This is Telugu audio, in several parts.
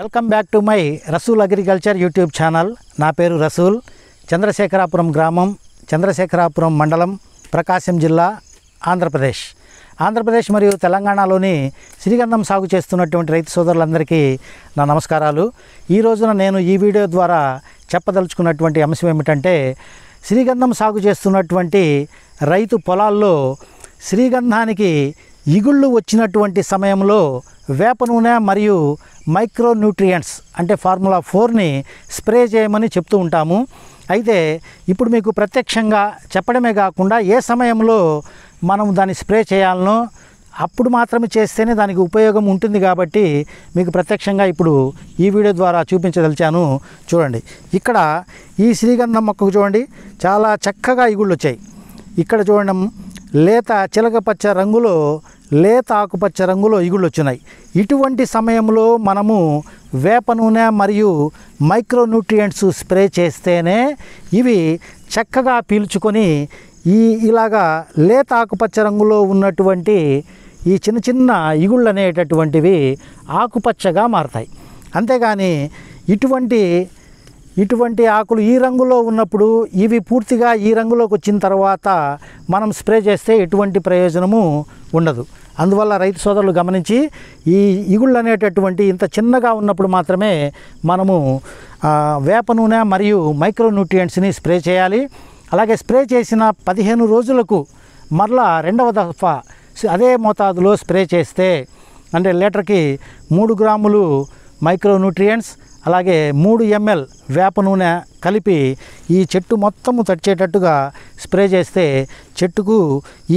welcome back to my Rasool agriculture YouTube channel నా పేరు రసూల్ చంద్రశేఖరాపురం గ్రామం చంద్రశేఖరాపురం మండలం ప్రకాశం జిల్లా ఆంధ్రప్రదేశ్ ఆంధ్రప్రదేశ్ మరియు తెలంగాణలోని శ్రీగంధం సాగు చేస్తున్నటువంటి రైతు సోదరులందరికీ నా నమస్కారాలు ఈ రోజున నేను ఈ వీడియో ద్వారా చెప్పదలుచుకున్నటువంటి అంశం ఏమిటంటే శ్రీగంధం సాగు చేస్తున్నటువంటి రైతు పొలాల్లో శ్రీగంధానికి ఇగుళ్ళు వచ్చినటువంటి సమయంలో వేప నూనె మరియు మైక్రోన్యూట్రియంట్స్ అంటే ఫార్ములా ఫోర్ని స్ప్రే చేయమని చెప్తూ ఉంటాము అయితే ఇప్పుడు మీకు ప్రత్యక్షంగా చెప్పడమే కాకుండా ఏ సమయంలో మనం దాన్ని స్ప్రే చేయాలనో అప్పుడు మాత్రమే చేస్తేనే దానికి ఉపయోగం ఉంటుంది కాబట్టి మీకు ప్రత్యక్షంగా ఇప్పుడు ఈ వీడియో ద్వారా చూపించదలిచాను చూడండి ఇక్కడ ఈ శ్రీగంధం మొక్కకు చూడండి చాలా చక్కగా ఇగుళ్ళు వచ్చాయి ఇక్కడ చూడడం లేత చిలకపచ్చ రంగులో లేత ఆకుపచ్చ రంగులో ఇగుళ్ళు వచ్చినాయి ఇటువంటి సమయంలో మనము వేప నూనె మరియు మైక్రోన్యూట్రియంట్స్ స్ప్రే చేస్తేనే ఇవి చక్కగా పీల్చుకొని ఈ ఇలాగా లేత ఆకుపచ్చ రంగులో ఉన్నటువంటి ఈ చిన్న చిన్న ఇగుళ్ళు అనేటటువంటివి ఆకుపచ్చగా మారుతాయి అంతేగాని ఇటువంటి ఇటువంటి ఆకులు ఈ రంగులో ఉన్నప్పుడు ఇవి పూర్తిగా ఈ రంగులోకి వచ్చిన తర్వాత మనం స్ప్రే చేస్తే ఎటువంటి ప్రయోజనము ఉండదు అందువల్ల రైతు సోదరులు గమనించి ఈ ఇగుళ్ళు అనేటటువంటి ఇంత చిన్నగా ఉన్నప్పుడు మాత్రమే మనము వేప నూనె మరియు మైక్రో న్యూట్రియంట్స్ని స్ప్రే చేయాలి అలాగే స్ప్రే చేసిన పదిహేను రోజులకు మరలా రెండవ దఫా అదే మోతాదులో స్ప్రే చేస్తే అంటే లీటర్కి మూడు గ్రాములు మైక్రో న్యూట్రియంట్స్ అలాగే మూడు ఎంఎల్ వేప నూనె కలిపి ఈ చెట్టు మొత్తము తడిచేటట్టుగా స్ప్రే చేస్తే చెట్టుకు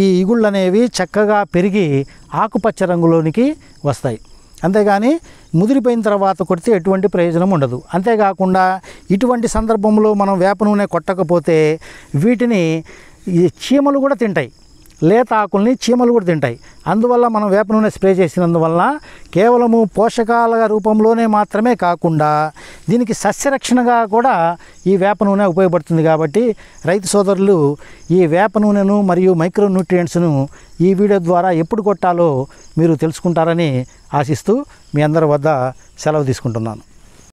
ఈ ఇగుళ్ళు అనేవి చక్కగా పెరిగి ఆకుపచ్చ రంగులోనికి వస్తాయి అంతేగాని ముదిరిపోయిన తర్వాత కొడితే ఎటువంటి ప్రయోజనం ఉండదు అంతేకాకుండా ఇటువంటి సందర్భంలో మనం వేప నూనె కొట్టకపోతే వీటిని ఈ చీమలు కూడా తింటాయి లేత ఆకుల్ని చీమలు కూడా తింటాయి అందువల్ల మనం వేప నూనె స్ప్రే చేసినందువల్ల కేవలము పోషకాల రూపంలోనే మాత్రమే కాకుండా దీనికి సస్యరక్షణగా కూడా ఈ వేప నూనె ఉపయోగపడుతుంది కాబట్టి రైతు సోదరులు ఈ వేప నూనెను మరియు మైక్రో న్యూట్రియంట్స్ను ఈ వీడియో ద్వారా ఎప్పుడు కొట్టాలో మీరు తెలుసుకుంటారని ఆశిస్తూ మీ అందరి వద్ద సెలవు తీసుకుంటున్నాను